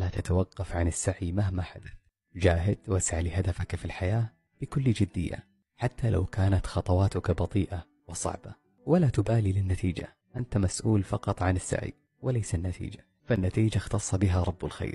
لا تتوقف عن السعي مهما حدث جاهد واسعى لهدفك في الحياة بكل جدية حتى لو كانت خطواتك بطيئة وصعبة ولا تبالي للنتيجة أنت مسؤول فقط عن السعي وليس النتيجة فالنتيجة اختص بها رب الخير